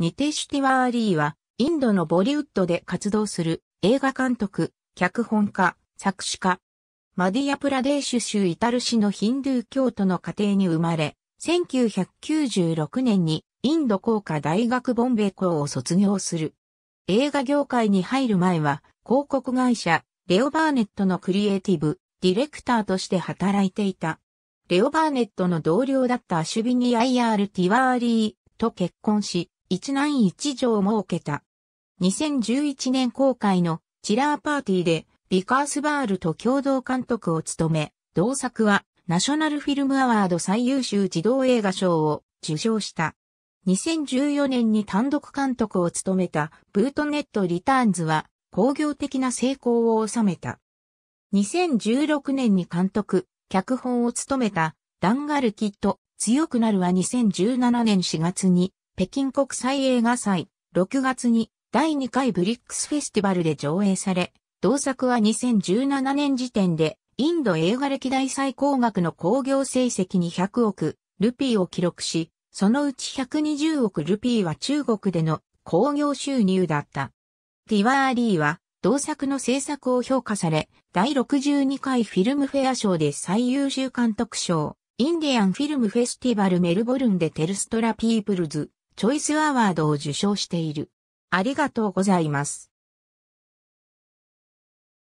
ニテシュティワーリーは、インドのボリウッドで活動する映画監督、脚本家、作詞家。マディアプラデーシュ州イタル市のヒンドゥー教徒の家庭に生まれ、1996年にインド工科大学ボンベ校を卒業する。映画業界に入る前は、広告会社、レオバーネットのクリエイティブ、ディレクターとして働いていた。レオバーネットの同僚だったアシュビニ・アイアール・ティワーリーと結婚し、一男一女を設けた。2011年公開のチラーパーティーでビカースバールと共同監督を務め、同作はナショナルフィルムアワード最優秀児童映画賞を受賞した。2014年に単独監督を務めたブートネットリターンズは工業的な成功を収めた。2016年に監督、脚本を務めたダンガルキッド、強くなるは2017年4月に北京国際映画祭、6月に第2回ブリックスフェスティバルで上映され、同作は2017年時点で、インド映画歴代最高額の興行成績1 0 0億ルピーを記録し、そのうち120億ルピーは中国での興行収入だった。ティワーリーは、同作の制作を評価され、第62回フィルムフェア賞で最優秀監督賞、インディアンフィルムフェスティバルメルボルンでテルストラピープルズ、チョイスアワードを受賞している。ありがとうございます。